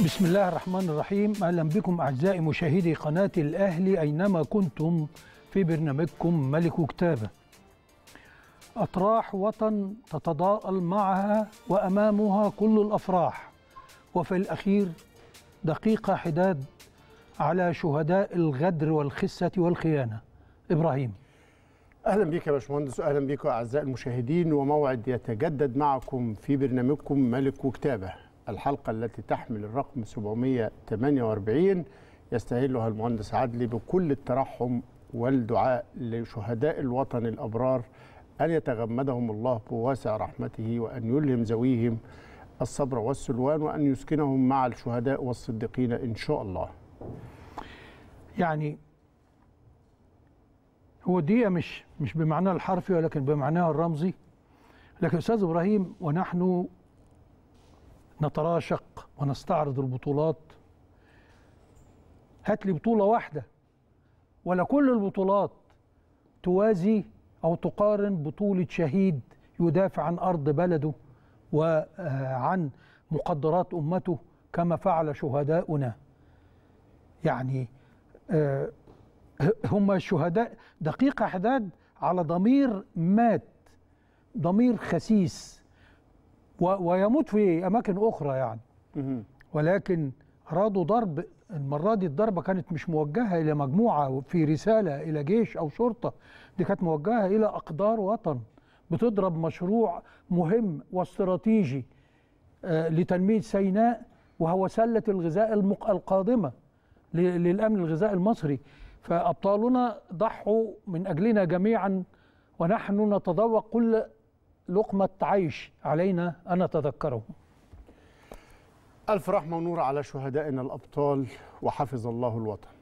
بسم الله الرحمن الرحيم اهلا بكم اعزائي مشاهدي قناه الاهلي اينما كنتم في برنامجكم ملك كتابه اطراح وطن تتضاءل معها وامامها كل الافراح وفي الاخير دقيقه حداد على شهداء الغدر والخسه والخيانه ابراهيم اهلا بك يا باشمهندس واهلا بكم اعزائي المشاهدين وموعد يتجدد معكم في برنامجكم ملك وكتابه الحلقة التي تحمل الرقم 748 يستهلها المهندس عدلي بكل الترحم والدعاء لشهداء الوطن الأبرار أن يتغمدهم الله بواسع رحمته وأن يلهم زويهم الصبر والسلوان وأن يسكنهم مع الشهداء والصديقين إن شاء الله يعني هو دي مش مش بمعناها الحرفي ولكن بمعناها الرمزي لكن أستاذ إبراهيم ونحن نتراشق ونستعرض البطولات هات لي بطولة واحدة ولا كل البطولات توازي أو تقارن بطولة شهيد يدافع عن أرض بلده وعن مقدرات أمته كما فعل شهداؤنا يعني آه، هم الشهداء دقيقة حداد على ضمير مات ضمير خسيس ويموت في اماكن اخرى يعني ولكن ارادوا ضرب المره دي الضربه كانت مش موجهه الى مجموعه في رساله الى جيش او شرطه دي كانت موجهه الى اقدار وطن بتضرب مشروع مهم واستراتيجي آه، لتنميه سيناء وهو سله الغذاء القادمه للامن الغذائي المصري فابطالنا ضحوا من اجلنا جميعا ونحن نتذوق كل لقمة عيش علينا أن نتذكره ألف رحمة ونور على شهدائنا الأبطال وحفظ الله الوطن